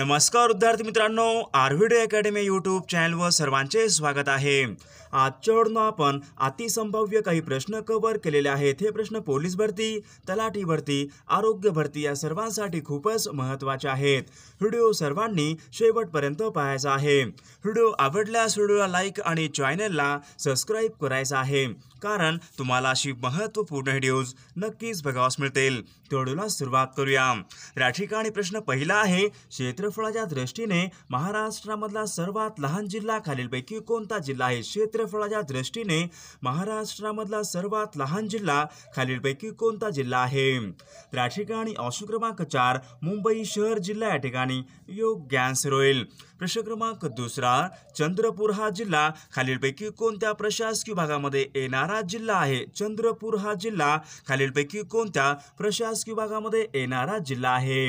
नमस्कार विद्यार्थी मित्रांनो आर्व्हिडिओ अकॅडमी यूट्यूब चॅनलवर सर्वांचे स्वागत आहे आजच्या वडून आपण अतिसंभाव्य काही प्रश्न कव्हर केलेले आहेत हे प्रश्न पोलीस भरती तलाठी भरती आरोग्य भरती या सर्वांसाठी खूपच महत्त्वाचे आहेत व्हिडिओ सर्वांनी शेवटपर्यंत पाहायचा आहे व्हिडिओ आवडल्यास व्हिडिओला लाईक आणि चॅनलला सबस्क्राईब करायचा आहे कारण तुम्हाला अशी महत्त्वपूर्ण व्हिडिओज नक्कीच बघावास मिळतील तेवढूला सुरुवात करूया या ठिकाणी प्रश्न पहिला आहे क्षेत्र क्षेत्रफळाच्या दृष्टीने महाराष्ट्रामधला सर्वात लहान जिल्हा खालीलपैकी कोणता जिल्हा आहे क्षेत्रफळाच्या दृष्टीने महाराष्ट्रामधला सर्वात लहान जिल्हा खालीलपैकी कोणता जिल्हा आहे तर या ठिकाणी ऑप्शन क्रमांक चार मुंबई शहर जिल्हा या ठिकाणी योग्य आन्सर होईल प्रश्न क्रमांक दुसरा चंद्रपूर हा जिल्हा खालीलपैकी कोणत्या प्रशासकीय भागामध्ये येणारा जिल्हा आहे चंद्रपूर हा जिल्हा खालीलपैकी कोणत्या प्रशासकीय भागामध्ये येणारा जिल्हा आहे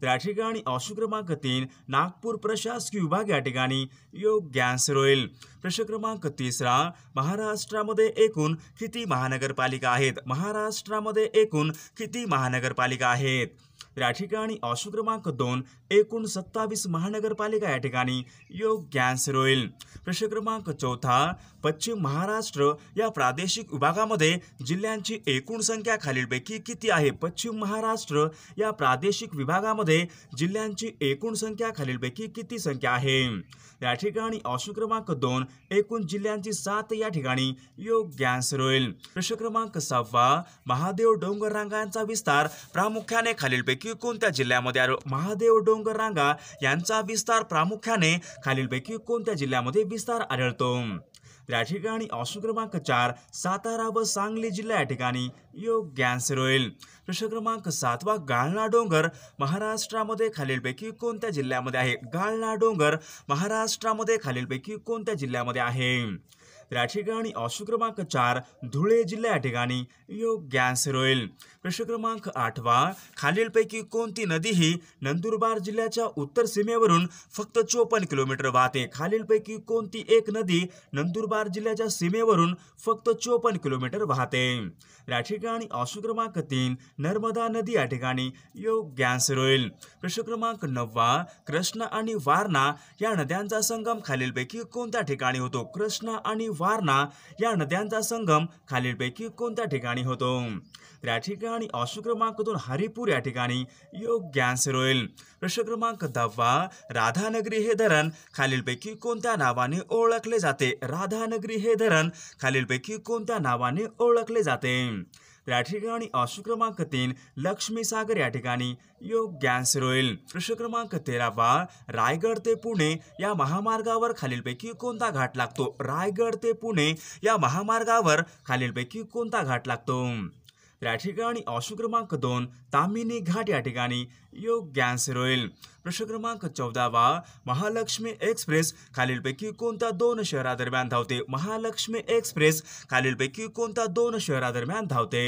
त्या ठिकाणी क्रमांक तीन नागपूर प्रशासकीय विभाग या ठिकाणी योग गॅस रोईल प्रश्न क्रमांक तिसरा महाराष्ट्रामध्ये एकूण किती महानगरपालिका आहेत महाराष्ट्रामध्ये एकूण किती महानगरपालिका आहेत या ठिकाणी ऑशो क्रमांक दोन एकूण सत्तावीस महानगरपालिका या ठिकाणी योग्य आन्सर होईल प्रश्न क्रमांक चौथा पश्चिम महाराष्ट्र या प्रादेशिक विभागामध्ये जिल्ह्यांची एकूण संख्या खालीलपैकी किती आहे पश्चिम महाराष्ट्र या प्रादेशिक विभागामध्ये जिल्ह्यांची एकूण संख्या खालीलपैकी किती संख्या आहे या ठिकाणी ऑप्शन क्रमांक दोन एकूण जिल्ह्यांची सात या ठिकाणी योग्य आन्सर होईल प्रश्न क्रमांक सहावा महादेव डोंगर रांगांचा विस्तार प्रामुख्याने खालीलपैकी नेमकी कोणत्या जिल्ह्यामध्ये महादेव डोंगर रांगा यांचा विस्तार प्रामुख्याने खालीलपैकी कोणत्या जिल्ह्यामध्ये विस्तार आढळतो या ठिकाणी ऑप्शन क्रमांक चार सातारा व सांगली जिल्हा या ठिकाणी योग्य आन्सर होईल प्रश्न क्रमांक सातवा गाळणा डोंगर महाराष्ट्रामध्ये खालीलपैकी कोणत्या जिल्ह्यामध्ये आहे गाळणा डोंगर महाराष्ट्रामध्ये खालीलपैकी कोणत्या जिल्ह्यामध्ये आहे तर ठिकाणी क्रमांक चार धुळे जिल्हा या ठिकाणी योग्य होईल प्रश्न क्रमांक आठवा खालीलपैकी कोणती नदी ही नंदुरबार जिल्ह्याच्या उत्तर सीमेवरून फक्त चोपन्न किलोमीटर वाहते खालीलपैकी कोणती एक नदी नंदुरबार जिल्ह्याच्या सीमेवरून फक्त चोपन्न किलोमीटर वाहते या ठिकाणी क्रमांक तीन नर्मदा नदी या ठिकाणी योग्य आन्सर होईल प्रश्न क्रमांक नववा कृष्णा आणि वारणा या नद्यांचा संगम खालीलपैकी कोणत्या ठिकाणी होतो कृष्णा आणि वारणा या नद्यांचा संगम खालीलपैकी कोणत्या ठिकाणी होतो तर या ठिकाणी अशुक्रमांक दोन हरिपूर या ठिकाणी योग्य आन्सर होईल प्रश्न क्रमांक दहावा राधानगरी हे धरण खालीलपैकी कोणत्या नावाने ओळखले जाते राधानगरी हे धरण खालीलपैकी कोणत्या नावाने ओळखले जाते त्या ठिकाणी क्रमांक तीन लक्ष्मीसागर या ठिकाणी योग गॅस होईल प्रश्न क्रमांक तेरा बाळ रायगड ते पुणे या महामार्गावर खालीलपैकी कोणता घाट लागतो रायगड ते पुणे या महामार्गावर खालीलपैकी कोणता घाट लागतो त्या ठिकाणी अशुक्रमांक क्रमांक दोन तामिनी घाट या ठिकाणी योग्य होईल प्रश्न क्रमांक चौदावा महालक्ष्मी एक्सप्रेस खालीलपैकी कोणत्या दोन शहरादरम्यान धावते महालक्ष्मी एक्सप्रेस खालीलपैकी कोणत्या दोन शहरादरम्यान धावते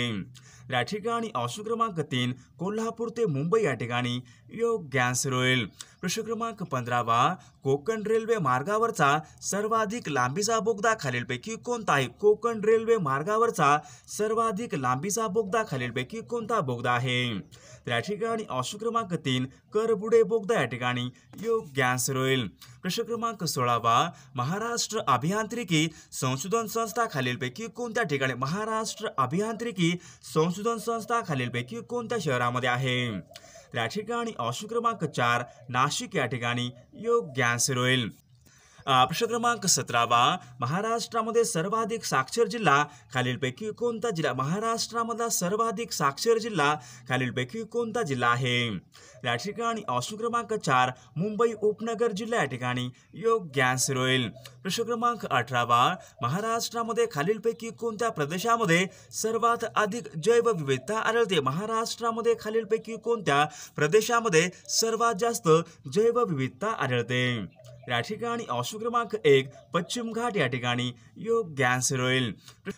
या ठिकाणी ऑप्शन क्रमांक तीन कोल्हापूर ते मुंबई या ठिकाणी योग्य होईल प्रश्न क्रमांक पंधरावा कोकण रेल्वे मार्गावरचा सर्वाधिक लांबीचा बोगदा खालीलपैकी कोणता आहे कोकण रेल्वे मार्गावरचा सर्वाधिक लांबीचा बोगदा खालीलपैकी कोणता बोगदा आहे या ठिकाणी ऑप्शन क्रमांक करबुडे बोगदा या ठिकाणी योग्य आन्सर होईल प्रश्न क्रमांक सोळावा महाराष्ट्र अभियांत्रिकी संशोधन संस्था खालीलपैकी कोणत्या ठिकाणी महाराष्ट्र अभियांत्रिकी संशोधन संस्था खालीलपैकी कोणत्या शहरामध्ये आहे या ठिकाणी ऑप्शन क्रमांक चार नाशिक या ठिकाणी योग्य आन्सर होईल प्रश्न क्रमांक सतरावा महाराष्ट्रामध्ये सर्वाधिक साक्षर जिल्हा खालीलपैकी कोणता जिल्हा महाराष्ट्रामधला सर्वाधिक साक्षर जिल्हा खालीलपैकी कोणता जिल्हा आहे या ठिकाणी ऑप्शन क्रमांक चार मुंबई उपनगर जिल्हा या ठिकाणी योग्य आन्सर होईल प्रश्न क्रमांक अठरावा महाराष्ट्रामध्ये खालीलपैकी कोणत्या प्रदेशामध्ये सर्वात अधिक जैवविविधता आढळते महाराष्ट्रामध्ये खालीलपैकी कोणत्या प्रदेशामध्ये सर्वात जास्त जैवविविधता आढळते या ठिकाणी ऑप्शन क्रमांक एक पश्चिम घाट या ठिकाणी योग राहील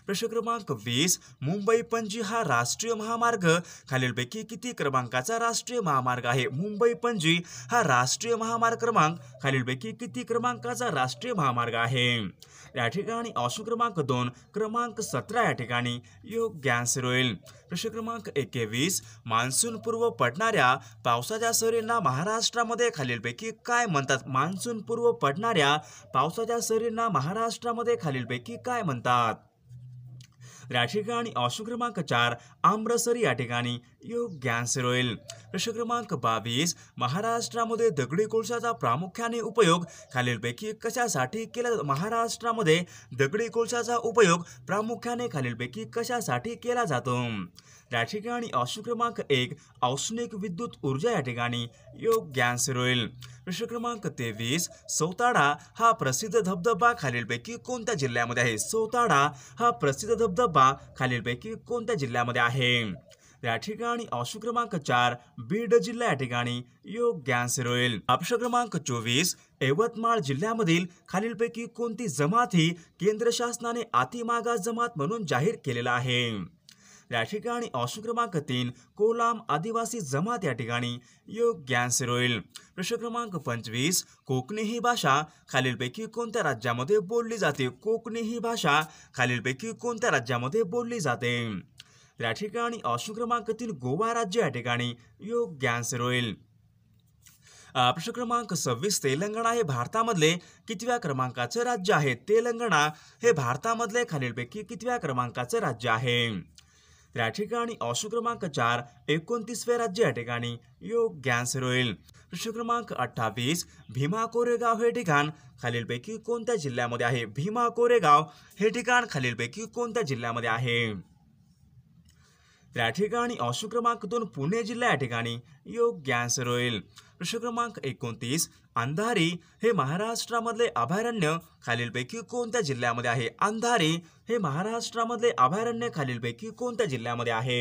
प्रश्न क्रमांक वीस मुंबई पणजी हा राष्ट्रीय महामार्ग खालीलपैकी किती क्रमांकाचा राष्ट्रीय महामार्ग आहे मुंबई पणजी हा राष्ट्रीय महामार्ग क्रमांक खालीलपैकी किती क्रमांकाचा राष्ट्रीय महामार्ग आहे या ठिकाणी ऑप्शन क्रमांक दोन क्रमांक सतरा या ठिकाणी योग्यांश रोईल प्रश्न क्रमांक एकवीस मान्सून पूर्व पडणाऱ्या पावसाच्या सरींना महाराष्ट्रामध्ये खालीलपैकी काय म्हणतात मान्सून पूर्व पूर्व पडणाऱ्या पावसाच्या सरींना महाराष्ट्रामध्ये खालीलपैकी काय म्हणतात या ठिकाणी कचार चार आम्रसरी या ठिकाणी योग कॅन्सर होईल प्रश्न क्रमांक बावीस महाराष्ट्रामध्ये दगडी कोळशाचा प्रामुख्याने उपयोग खालीलपैकी कशासाठी केला जातो महाराष्ट्रामध्ये दगडी कोळशाचा उपयोग प्रामुख्याने खालीलपैकी कशासाठी केला जातो या ठिकाणी ऑप्शन क्रमांक एक औष्णिक विद्युत ऊर्जा या ठिकाणी योग कॅन्सर होईल प्रश्न क्रमांक तेवीस सोताडा हा प्रसिद्ध धबधबा खालीलपैकी कोणत्या जिल्ह्यामध्ये आहे सोताडा हा प्रसिद्ध धबधबा खालीलपैकी कोणत्या जिल्ह्यामध्ये आहे त्या ठिकाणी ऑप्शन क्रमांक चार बीड जिल्हा या ठिकाणी योग्य आन्सर होईल ऑप्शन क्रमांक चोवीस यवतमाळ जिल्ह्यामधील खालीलपैकी कोणती जमात ही केंद्र शासनाने अतिमागास जमात म्हणून जाहीर केलेला आहे या ठिकाणी ऑप्शन क्रमांक तीन कोलाम आदिवासी जमात या ठिकाणी योग्य आन्सर होईल प्रश्न क्रमांक पंचवीस कोकणी ही भाषा खालीलपैकी कोणत्या राज्यामध्ये बोलली जाते कोकणी ही भाषा खालीलपैकी कोणत्या राज्यामध्ये बोलली जाते त्या ठिकाणी अशोक क्रमांकातील गोवा राज्य या ठिकाणी योग्य आन्सर होईल प्रश्न क्रमांक सव्वीस तेलंगणा हे भारतामधले कितव्या क्रमांकाचे राज्य आहे तेलंगणा हे भारतामधले खालीलपैकी कितव्या क्रमांकाचे राज्य आहे त्या ठिकाणी अशोक क्रमांक चार एकोणतीसवे राज्य या ठिकाणी योग्य आन्सर होईल प्रश्न क्रमांक अठ्ठावीस भीमा कोरेगाव हे ठिकाण खालीलपैकी कोणत्या जिल्ह्यामध्ये आहे भीमा कोरेगाव हे ठिकाण खालीलपैकी कोणत्या जिल्ह्यामध्ये आहे त्या ठिकाणी अंश क्रमांक दोन पुणे जिल्हा या ठिकाणी योग्य आन्सर होईल प्रश्न क्रमांक एकोणतीस अंधारी हे महाराष्ट्रामधले अभयारण्य खालीलपैकी कोणत्या जिल्ह्यामध्ये आहे अंधारी हे महाराष्ट्रामधले अभयारण्य खालीलपैकी कोणत्या जिल्ह्यामध्ये आहे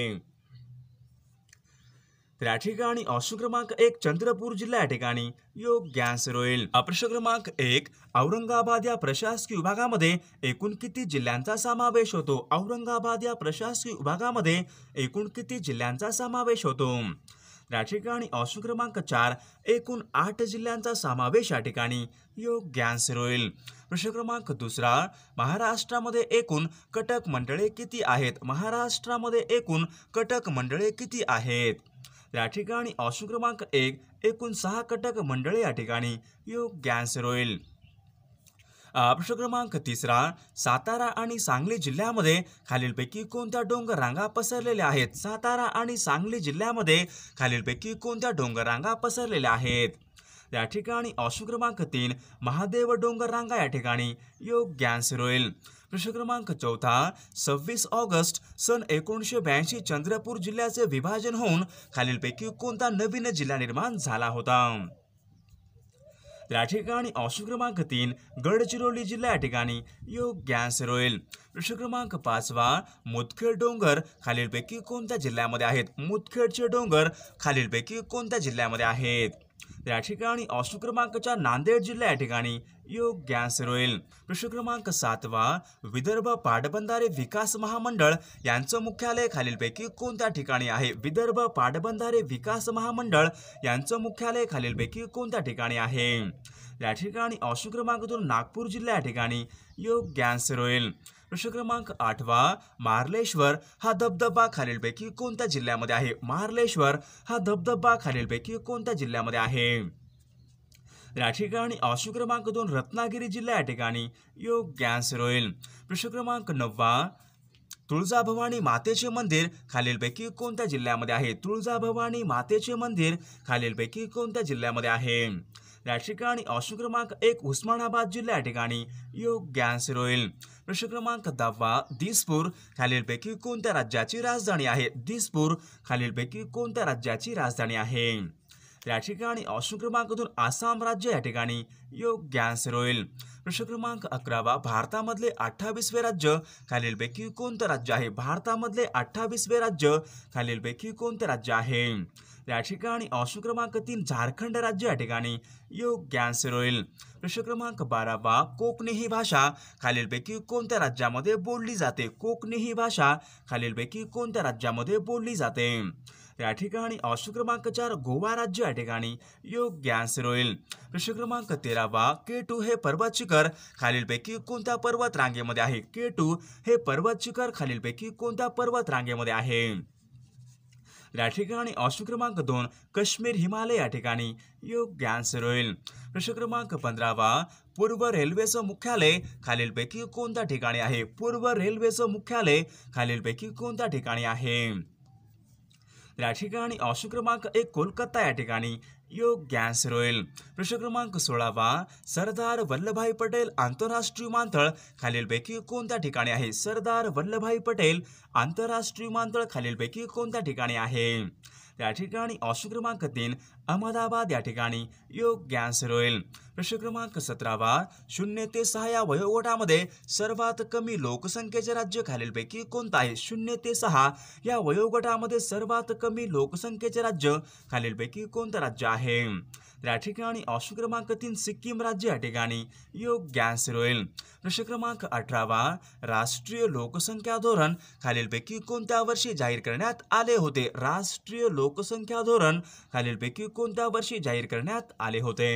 त्या ठिकाणी ऑप्शन क्रमांक एक चंद्रपूर जिल्हा या ठिकाणी योग्य आन्सर होईल प्रश्न क्रमांक एक औरंगाबाद या प्रशासकीय विभागामध्ये एकूण किती जिल्ह्यांचा समावेश होतो औरंगाबाद या प्रशासकीय विभागामध्ये एकूण किती जिल्ह्यांचा समावेश होतो त्या ठिकाणी ऑप्शन क्रमांक चार एकूण आठ जिल्ह्यांचा समावेश या ठिकाणी योग्य आन्सर होईल प्रश्न क्रमांक दुसरा महाराष्ट्रामध्ये एकूण कटक मंडळे किती आहेत महाराष्ट्रामध्ये एकूण कटक मंडळे किती आहेत या ठिकाणी ऑशू क्रमांक एक एकूण सहा कटक मंडळे या ठिकाणी योग गॅन्सर होईल प्रश्न क्रमांक तिसरा सातारा आणि सांगली जिल्ह्यामध्ये खालीलपैकी कोणत्या डोंगर रांगा पसरलेल्या आहेत सातारा आणि सांगली जिल्ह्यामध्ये खालीलपैकी कोणत्या डोंगर रांगा पसरलेल्या आहेत या ठिकाणी ऑशू क्रमांक तीन महादेव डोंगर रांगा या ठिकाणी योग गॅन्सर होईल प्रश्न क्रमांक चौथा सव्वीस ऑगस्ट सन एकोणीसशे ब्याऐंशी चंद्रपूर जिल्ह्याचे विभाजन होऊन खालीलपैकी कोणता नवीन जिल्हा निर्माण झाला होता या ठिकाणी ऑप्शन क्रमांक तीन गडचिरोली जिल्हा या ठिकाणी योग्य आन्सर होईल प्रश्न क्रमांक पाचवा मुदखेड डोंगर खालीलपैकी कोणत्या जिल्ह्यामध्ये आहेत मुदखेडचे डोंगर खालीलपैकी कोणत्या जिल्ह्यामध्ये आहेत त्या ठिकाणी ऑशू क्रमांकाच्या नांदेड जिल्हा या ठिकाणी योग गॅस होईल प्रश्न क्रमांक सातवा विदर्भ पाटबंधारे विकास महामंडळ यांचं मुख्यालय खालीलपैकी कोणत्या ठिकाणी आहे विदर्भ पाटबंधारे विकास महामंडळ यांचं मुख्यालय खालीलपैकी कोणत्या ठिकाणी आहे या ठिकाणी ऑशू क्रमांक दोन नागपूर जिल्हा या ठिकाणी योग गॅस होईल प्रश्न क्रमांक आठवा मार्लेश्वर हा धबधबा खालीलपैकी कोणत्या जिल्ह्यामध्ये आहे मार्लेश्वर हा धबधबा खालीलपैकी कोणत्या जिल्ह्यामध्ये आहे या ठिकाणी ऑप्शन क्रमांक दोन रत्नागिरी जिल्हा या ठिकाणी योग्य आन्सर होईल प्रश्न क्रमांक नववा तुळजाभवानी मातेचे मंदिर खालीलपैकी कोणत्या जिल्ह्यामध्ये आहे तुळजाभवानी मातेचे मंदिर खालीलपैकी कोणत्या जिल्ह्यामध्ये आहे या ठिकाणी ऑप्शन क्रमांक एक उस्मानाबाद जिल्ह्या ठिकाणी योग होईल प्रश्न क्रमांक दहावा दिसपूर खालीलपैकी कोणत्या राज्याची राजधानी आहे दिसपूर खालीलपैकी कोणत्या राज्याची राजधानी आहे त्या या ठिकाणी ऑप्शन क्रमांक दोन आसाम राज्य या ठिकाणी योग्य आन्सर होईल प्रश्न क्रमांक अकरावा भारतामधले अठ्ठावीसवे राज्य खालीलपैकी कोणतं राज्य आहे भारतामधले अठ्ठावीसवे राज्य खालीलपैकी कोणतं राज्य आहे या ठिकाणी ऑप्शन क्रमांक तीन झारखंड राज्य या ठिकाणी योग्य आन्सर होईल प्रश्न क्रमांक बारावा कोकणी ही भाषा खालीलपैकी कोणत्या राज्यामध्ये बोलली जाते कोकणी ही भाषा खालीलपैकी कोणत्या राज्यामध्ये बोलली जाते त्या ठिकाणी ऑप्शन क्रमांक चार गोवा राज्य या ठिकाणी योग्य आन्सर होईल प्रश्न क्रमांक तेरावा के टू हे पर्वत शिखर खालीलपैकी कोणत्या पर्वत रांगेमध्ये आहे के टू हे पर्वत शिखर खालीलपैकी कोणत्या पर्वत रांगेमध्ये आहे या ठिकाणी ऑप्शन क्रमांक दोन काश्मीर हिमालय या ठिकाणी योग्य आन्सर होईल प्रश्न क्रमांक पंधरावा पूर्व रेल्वेचं मुख्यालय खालीलपैकी कोणत्या ठिकाणी आहे पूर्व रेल्वेचं मुख्यालय खालीलपैकी कोणत्या ठिकाणी आहे या ठिकाणी ऑप्शन क्रमांक एक कोलकाता या ठिकाणी योग गॅस होईल प्रश्न क्रमांक सोळावा सरदार वल्लभभाई पटेल आंतरराष्ट्रीय विमानतळ खालीलपैकी कोणत्या ठिकाणी आहे सरदार वल्लभभाई पटेल आंतरराष्ट्रीय विमानतळ खालीलपैकी कोणत्या ठिकाणी आहे त्या ठिकाणी ऑप्शन क्रमांक तीन अहमदाबाद या ठिकाणी योग्य आन्सर होईल प्रश्न क्रमांक सतरावा शून्य ते सहा या वयोगटामध्ये सर्वात कमी लोकसंख्येचे राज्य खालीलपैकी कोणतं आहे शून्य ते सहा या वयोगटामध्ये सर्वात कमी लोकसंख्येचे राज्य खालीलपैकी कोणतं राज्य आहे त्या या ठिकाणी ऑप्शन क्रमांक तीन सिक्कीम राज्य या ठिकाणी योग गॅस होईल प्रश्न क्रमांक अठरावा राष्ट्रीय लोकसंख्या धोरण खालीलपैकी कोणत्या वर्षी जाहीर करण्यात आले होते राष्ट्रीय लोकसंख्या धोरण खालीलपैकी कोणत्या वर्षी जाहीर करण्यात आले होते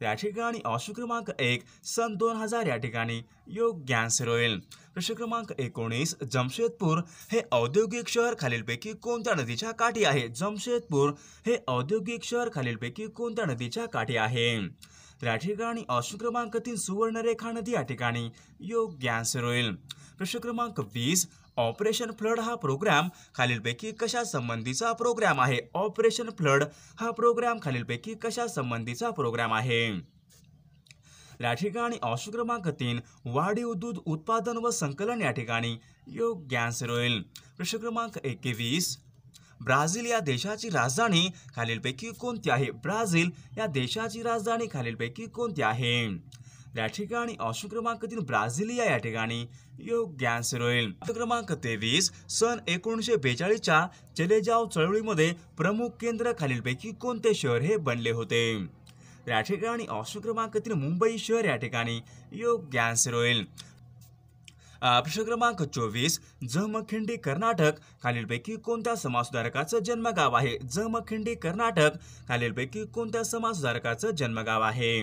त्या ठिकाणी ऑप्शन क्रमांक एक सन दोन हजार या ठिकाणी योग्य आन्सर होईल प्रश्न क्रमांक एकोणीस जमशेदपूर हे औद्योगिक शहर खालीलपैकी कोणत्या नदीच्या काठी आहे जमशेदपूर हे औद्योगिक शहर खालीलपैकी कोणत्या नदीच्या काठी आहे त्या ठिकाणी ऑप्शन क्रमांक तीन सुवर्णरेखा नदी या ठिकाणी योग्य आन्सर होईल प्रश्न क्रमांक वीस ऑपरेशन फ्लड हा प्रोग्राम खालीलपैकी कशा संबंधीचा प्रोग्राम आहे ऑपरेशन फ्लड हा प्रोग्राम खालीलपैकी कशा संबंधीचा प्रोग्राम आहे या ठिकाणी अशुक्रमांक तीन वाढीव दूध उत्पादन व संकलन या ठिकाणी योग्य आन्सर होईल प्रश्न क्रमांक एकवीस ब्राझील या देशाची राजधानी खालीलपैकी कोणती आहे ब्राझील या देशाची राजधानी खालीलपैकी कोणती आहे या ठिकाणी अशु क्रमांक तीन ब्राझिलिया या ठिकाणी योग्य आन्सर होईल क्रमांक तेवीस सन एकोणीसशे बेचाळीसच्या चलेजाव चळवळीमध्ये प्रमुख केंद्र खालीलपैकी कोणते शहर हे बनले होते या ठिकाणी क्रमांक मुंबई शहर या ठिकाणी योग्य आन्सर होईल प्रश्न क्रमांक चोवीस जमखिंडी कर्नाटक खालीलपैकी कोणत्या समाजसुधारकाचं जन्मगाव आहे जमखिंडी कर्नाटक खालीलपैकी कोणत्या समाजसुधारकाचं जन्मगाव आहे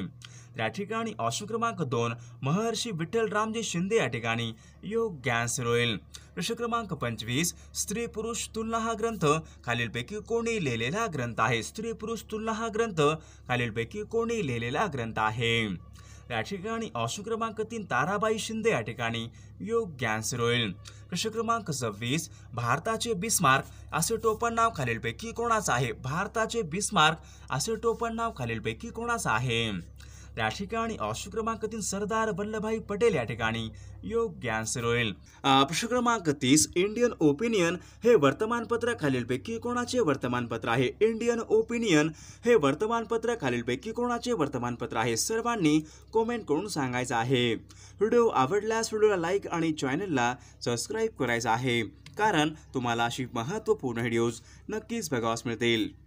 या ठिकाणी ऑप्शन क्रमांक दोन महर्षी विठ्ठल रामजी शिंदे या ठिकाणी योग रोईल प्रश्न क्रमांक पंचवीस स्त्री पुरुष तुलना हा ग्रंथ खालीलपैकी कोणी लिहिलेला ग्रंथ आहे स्त्री पुरुष तुलना हा ग्रंथ खालीलपैकी कोणी लिहिलेला ग्रंथ आहे या ठिकाणी ऑप्शन क्रमांक तीन ताराबाई शिंदे या ठिकाणी योग्य आन्सर होईल प्रश्न क्रमांक सव्वीस भारताचे बिस्मार्क असे टोपण नाव खालीलपैकी कोणाचं आहे भारताचे बिस्मार्क असे टोपण नाव खालीलपैकी कोणाचं आहे त्या ठिकाणी ऑशू क्रमांक तीन सरदार वल्लभभाई पटेल या ठिकाणी योग्य आन्सर होईल प्रश्न क्रमांक तीस इंडियन ओपिनियन हे वर्तमानपत्र खालीलपैकी कोणाचे वर्तमानपत्र आहे इंडियन ओपिनियन हे वर्तमानपत्र खालीलपैकी कोणाचे वर्तमानपत्र आहे सर्वांनी कमेंट करून सांगायचं आहे व्हिडिओ आवडल्यास व्हिडिओला लाईक आणि चॅनलला सबस्क्राईब करायचं आहे कारण तुम्हाला अशी महत्त्वपूर्ण व्हिडिओज नक्कीच बघावास मिळतील